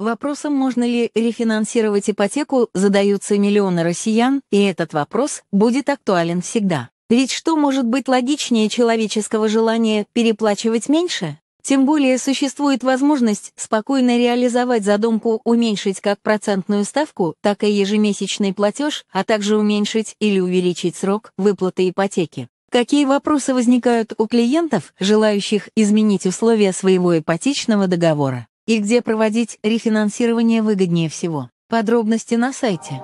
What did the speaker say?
Вопросом, можно ли рефинансировать ипотеку, задаются миллионы россиян, и этот вопрос будет актуален всегда. Ведь что может быть логичнее человеческого желания переплачивать меньше? Тем более существует возможность спокойно реализовать задумку уменьшить как процентную ставку, так и ежемесячный платеж, а также уменьшить или увеличить срок выплаты ипотеки. Какие вопросы возникают у клиентов, желающих изменить условия своего ипотечного договора? и где проводить рефинансирование выгоднее всего. Подробности на сайте.